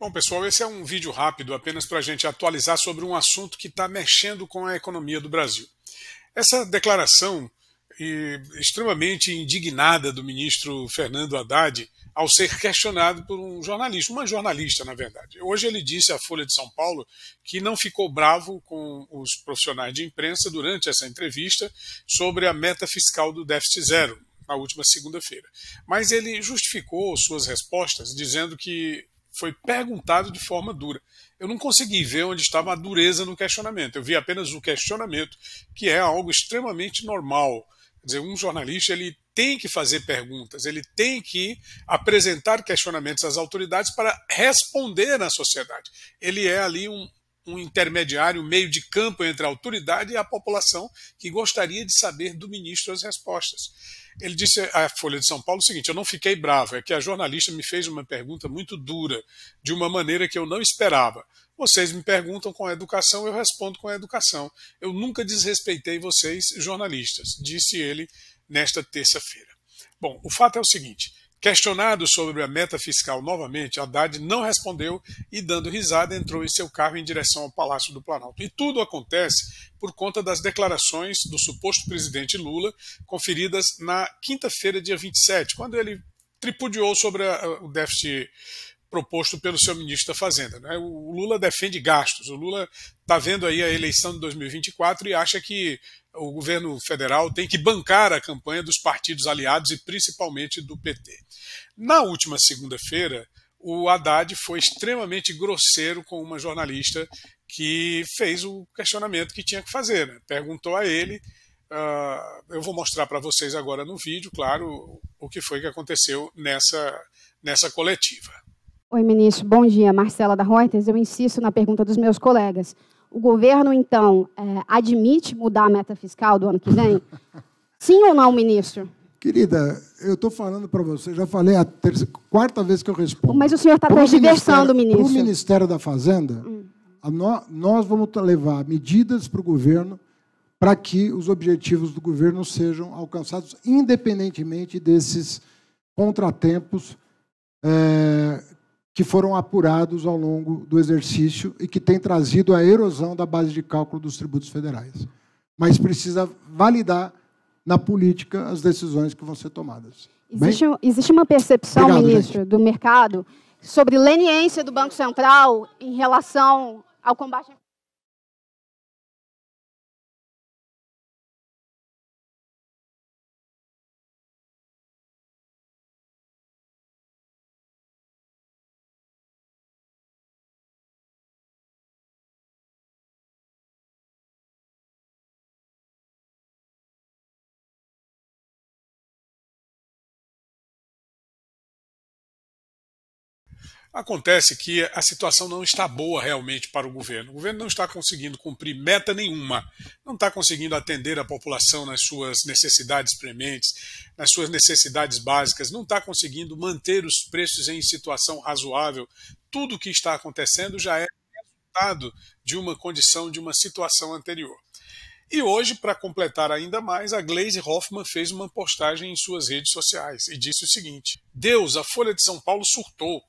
Bom, pessoal, esse é um vídeo rápido apenas para a gente atualizar sobre um assunto que está mexendo com a economia do Brasil. Essa declaração extremamente indignada do ministro Fernando Haddad ao ser questionado por um jornalista, uma jornalista, na verdade. Hoje ele disse à Folha de São Paulo que não ficou bravo com os profissionais de imprensa durante essa entrevista sobre a meta fiscal do déficit zero, na última segunda-feira. Mas ele justificou suas respostas dizendo que foi perguntado de forma dura. Eu não consegui ver onde estava a dureza no questionamento. Eu vi apenas o questionamento, que é algo extremamente normal. Quer dizer, um jornalista ele tem que fazer perguntas, ele tem que apresentar questionamentos às autoridades para responder na sociedade. Ele é ali um, um intermediário, um meio de campo entre a autoridade e a população que gostaria de saber do ministro as respostas. Ele disse à Folha de São Paulo o seguinte: Eu não fiquei bravo, é que a jornalista me fez uma pergunta muito dura, de uma maneira que eu não esperava. Vocês me perguntam com a educação, eu respondo com a educação. Eu nunca desrespeitei vocês, jornalistas, disse ele nesta terça-feira. Bom, o fato é o seguinte: Questionado sobre a meta fiscal novamente, Haddad não respondeu e, dando risada, entrou em seu carro em direção ao Palácio do Planalto. E tudo acontece por conta das declarações do suposto presidente Lula, conferidas na quinta-feira, dia 27, quando ele tripudiou sobre a, o déficit proposto pelo seu ministro da Fazenda. Né? O Lula defende gastos. O Lula está vendo aí a eleição de 2024 e acha que o governo federal tem que bancar a campanha dos partidos aliados e principalmente do PT. Na última segunda-feira, o Haddad foi extremamente grosseiro com uma jornalista que fez o questionamento que tinha que fazer. Né? Perguntou a ele. Uh, eu vou mostrar para vocês agora no vídeo, claro, o que foi que aconteceu nessa, nessa coletiva. Oi, ministro. Bom dia. Marcela da Reuters. Eu insisto na pergunta dos meus colegas. O governo, então, é, admite mudar a meta fiscal do ano que vem? Sim ou não, ministro? Querida, eu estou falando para você, já falei a quarta vez que eu respondo. Mas o senhor está transversando, ministro. No Ministério da Fazenda, hum. no, nós vamos levar medidas para o governo para que os objetivos do governo sejam alcançados, independentemente desses contratempos é, que foram apurados ao longo do exercício e que tem trazido a erosão da base de cálculo dos tributos federais. Mas precisa validar na política as decisões que vão ser tomadas. Existe, existe uma percepção, Obrigado, ministro, gente. do mercado sobre leniência do Banco Central em relação ao combate à Acontece que a situação não está boa realmente para o governo. O governo não está conseguindo cumprir meta nenhuma, não está conseguindo atender a população nas suas necessidades prementes, nas suas necessidades básicas, não está conseguindo manter os preços em situação razoável. Tudo o que está acontecendo já é resultado de uma condição, de uma situação anterior. E hoje, para completar ainda mais, a Glaze Hoffman fez uma postagem em suas redes sociais e disse o seguinte: Deus, a Folha de São Paulo surtou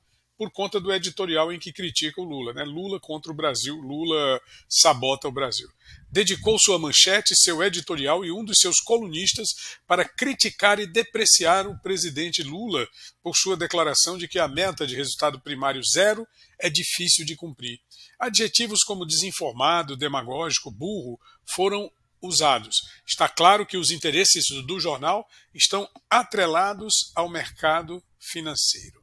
por conta do editorial em que critica o Lula, né? Lula contra o Brasil, Lula sabota o Brasil. Dedicou sua manchete, seu editorial e um dos seus colunistas para criticar e depreciar o presidente Lula por sua declaração de que a meta de resultado primário zero é difícil de cumprir. Adjetivos como desinformado, demagógico, burro foram usados. Está claro que os interesses do jornal estão atrelados ao mercado financeiro.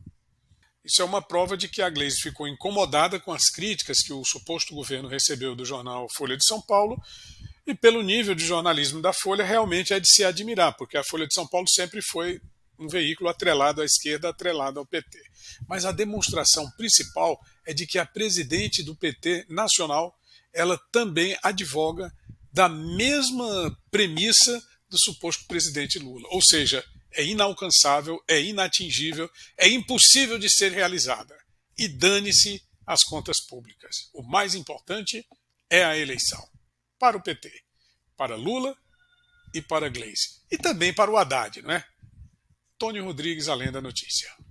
Isso é uma prova de que a Gleisi ficou incomodada com as críticas que o suposto governo recebeu do jornal Folha de São Paulo e pelo nível de jornalismo da Folha realmente é de se admirar, porque a Folha de São Paulo sempre foi um veículo atrelado à esquerda, atrelado ao PT. Mas a demonstração principal é de que a presidente do PT nacional, ela também advoga da mesma premissa do suposto presidente Lula, ou seja, é inalcançável, é inatingível, é impossível de ser realizada. E dane-se as contas públicas. O mais importante é a eleição. Para o PT, para Lula e para Gleice, E também para o Haddad, não é? Tony Rodrigues, além da notícia.